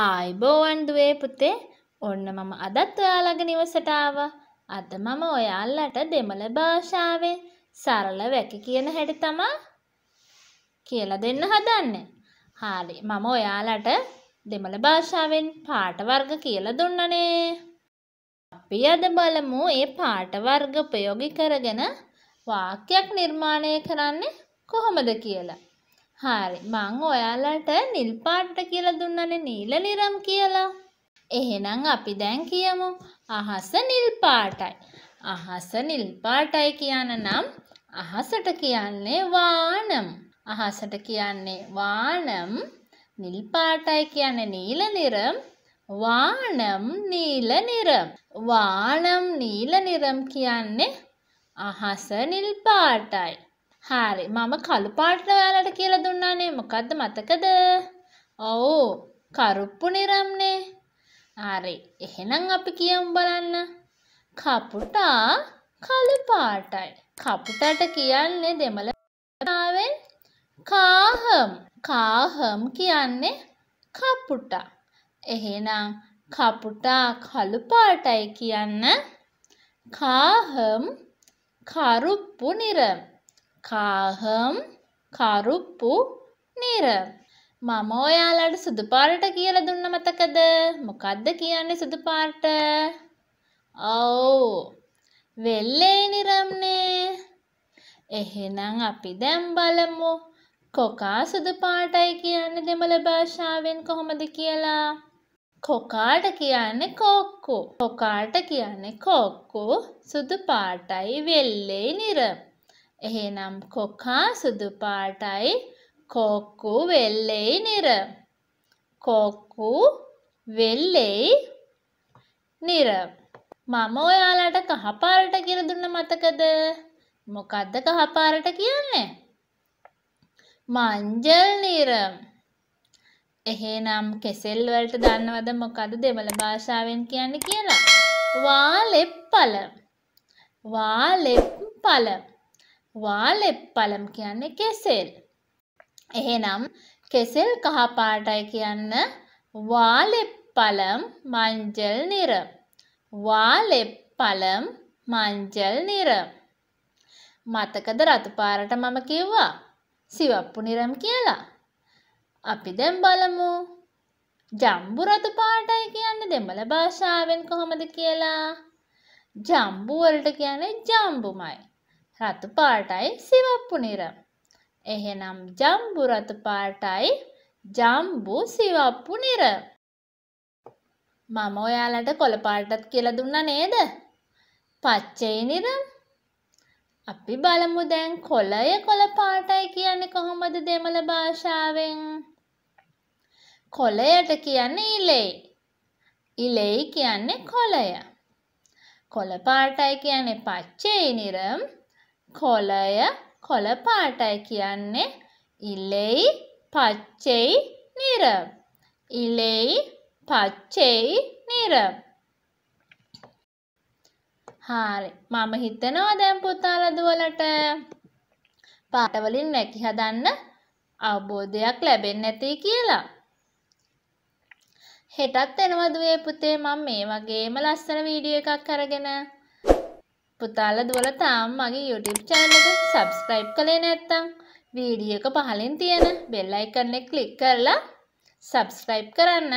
ආයිබෝවන් දුවේ පුතේ ඔන්න මම අදත් ඔයාලගේ නිවසට ආවා. අද මම ඔයාලට දෙමළ භාෂාවේ සරල වැකි කියන හැටි තමා කියලා දෙන්න හදන්නේ. හාලි මම ඔයාලට දෙමළ භාෂාවෙන් පාට වර්ග කියලා දුන්නනේ. අපි අද බලමු මේ පාට වර්ග ප්‍රයෝගික කරගෙන වාක්‍යයක් නිර්මාණය කරන්නේ කොහොමද කියලා. හරි මං ඔයාලට නිල් පාට කියලා දුන්නනේ නීල නිරම් කියලා. එහෙනම් අපි දැන් කියමු අහස නිල් පාටයි. අහස නිල් පාටයි කියන නම් අහසට කියන්නේ වානම්. අහසට කියන්නේ වානම් නිල් පාටයි කියන්නේ නීල නිරම් වානම් නීල නිරම් වානම් නීල නිරම් කියන්නේ අහස නිල් පාටයි හාරි මම කළු පාටට ඔයාලට කියලා දුන්නානේ මොකද්ද මතකද? ඔව් කරුප්පු නිරම්නේ. හරි එහෙනම් අපි කියමු බලන්න. කපුටා කළු පාටයි. කපුටාට කියන්නේ දෙමළ භාෂාවෙන් කාහම්. කාහම් කියන්නේ කපුටා. එහෙනම් කපුටා කළු පාටයි කියන්න කාහම් කරුප්පු නිරම් කාහම් කරුප්පු නිර මම ඔයාලට සුදු පාට කියලා දුන්න මතකද? මොකද්ද කියන්නේ සුදු පාට? ඔව්. වෙල්ලේ නිරම්නේ. එහෙනම් අපි දැන් බලමු කොකා සුදු පාටයි කියන්නේ දෙමළ භාෂාවෙන් කොහොමද කියලා. කොකාට කියන්නේ කොක්කු. කොකාට කියන්නේ කොක්කු. සුදු පාටයි වෙල්ලේ නිරම්. එහෙනම් කොකා සුදු පාටයි කොක්කු වෙල්ලෙයි නිර. කොක්කු වෙල්ලෙයි නිර. මම ඔයාලට කහපාරට කියලා දුන්න මතකද? මොකද්ද කහපාරට කියන්නේ? මංජල් නිර. එහෙනම් කෙසෙල් වලට දන්නවද මොකද්ද දෙමළ භාෂාවෙන් කියන්නේ කියලා? වාලෙප්පල. වාලෙප්පල. වාලෙප් පළම් කියන්නේ කෙසෙල්. එහෙනම් කෙසෙල් කහපාටයි කියන්න වාලෙප් පළම් මංජල් නිර. වාලෙප් පළම් මංජල් නිර. මතකද රතුපාරට මම කිව්වා සිවප්පු නිරම් කියලා. අපි දැන් බලමු. ජම්බු රතු පාටයි කියන්නේ දෙමළ භාෂාවෙන් කොහොමද කියලා. ජම්බු වලට කියන්නේ ජම්බුමයි. රතු පාටයි සිවප්පු නිරම්. එහෙනම් ජම්බු රතු පාටයි ජම්බු සිවප්පු නිර. මම ඔයාලට කොළ පාටත් කියලා දුන්නා නේද? පච්චේ නිරම්. අපි බලමු දැන් කොළය කොළ පාටයි කියන්නේ කොහොමද දෙමළ භාෂාවෙන්? කොළයට කියන්නේ ඉලෙයි. ඉලෙයි කියන්නේ කොළය. කොළ පාටයි කියන්නේ පච්චේ නිරම්. කොළය කොළ පාටයි කියන්නේ ඉලෙයි පච්චෙයි නිර. ඉලෙයි පච්චෙයි නිර. හාරි. මම හිතනවා දැන් පුතාලා දුවලට පාට වලින් නැකි හදන්න අවබෝධයක් ලැබෙන්නේ නැති කියලා. හෙටත් එනවා දුවේ පුතේ මම මේ වගේම ලස්සන වීඩියෝ එකක් අරගෙන පුතාලා දුවලා තාම මගේ YouTube channel එක subscribe කළේ නැත්නම් වීඩියෝ එක පහලින් තියෙන bell icon එක click කරලා subscribe කරන්න